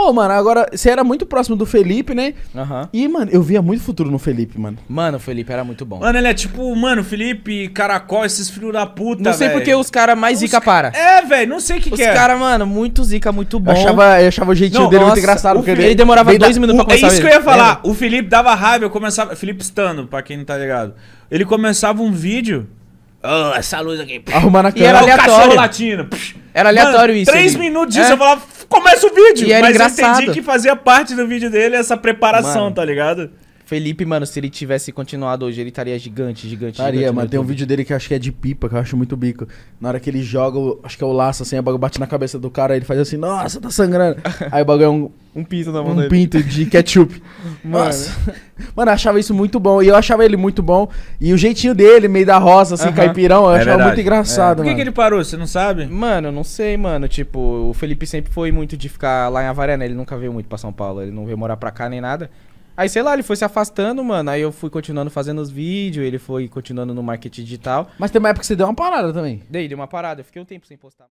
Ô, oh, mano, agora você era muito próximo do Felipe, né? Uhum. E, mano, eu via muito futuro no Felipe, mano. Mano, o Felipe era muito bom. Mano, ele é tipo, mano, Felipe, Caracol, esses filhos da puta, Não sei véio. porque os caras mais os zica para. É, velho, não sei o que, que é. Os caras, mano, muito zica, muito bom. Eu achava, eu achava o jeitinho não, dele nossa, muito engraçado. Porque ele demorava dois da, minutos o, pra começar. É isso que eu ia falar. É. O Felipe dava raiva, eu começava... Felipe estando pra quem não tá ligado. Ele começava um vídeo... Oh, essa luz aqui. Arrumando a câmera. E era aleatório. latino. Era aleatório mano, isso. Três ali. minutos disso, é. eu falava começa o vídeo. E era mas engraçado. eu entendi que fazia parte do vídeo dele essa preparação, mano, tá ligado? Felipe, mano, se ele tivesse continuado hoje, ele estaria gigante, gigante. Estaria, mano. Tem um vídeo dele que eu acho que é de pipa, que eu acho muito bico. Na hora que ele joga, acho que é o laço, assim, a bagulho bate na cabeça do cara, ele faz assim, nossa, tá sangrando. Aí o bagulho é um. um pinto na mão um dele. Um pinto de ketchup. Mano. Mano, eu achava isso muito bom. E eu achava ele muito bom. E o jeitinho dele, meio da roça, assim, caipirão, eu É achava verdade. muito engraçado, é. Por que, que ele parou? Você não sabe? Mano, eu não sei, mano. Tipo, o Felipe sempre foi muito de ficar lá em Avaré, né? Ele nunca veio muito pra São Paulo. Ele não veio morar pra cá nem nada. Aí, sei lá, ele foi se afastando, mano. Aí eu fui continuando fazendo os vídeos, ele foi continuando no marketing digital. Mas tem uma época que você deu uma parada também. Dei, deu uma parada, eu fiquei um tempo sem postar.